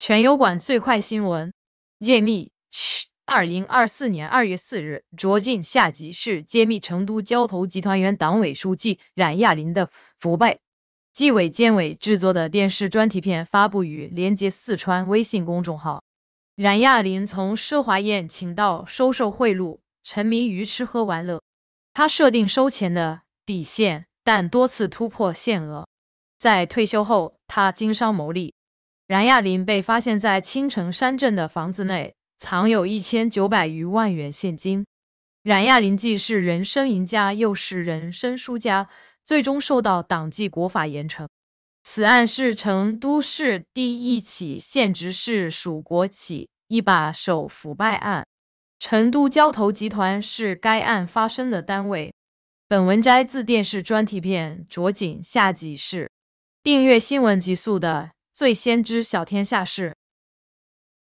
全油管最快新闻揭秘：二零二四年二月四日，卓进下级市揭秘成都交投集团原党委书记冉亚林的腐败。纪委监委制作的电视专题片发布于连接四川微信公众号。冉亚林从奢华宴请到收受贿赂，沉迷于吃喝玩乐。他设定收钱的底线，但多次突破限额。在退休后，他经商牟利。冉亚林被发现在青城山镇的房子内藏有一千九百余万元现金。冉亚林既是人生赢家，又是人生输家，最终受到党纪国法严惩。此案是成都市第一起县直市属国企一把手腐败案。成都交投集团是该案发生的单位。本文摘自电视专题片《着景下集市》，订阅新闻极速的。最先知晓天下事。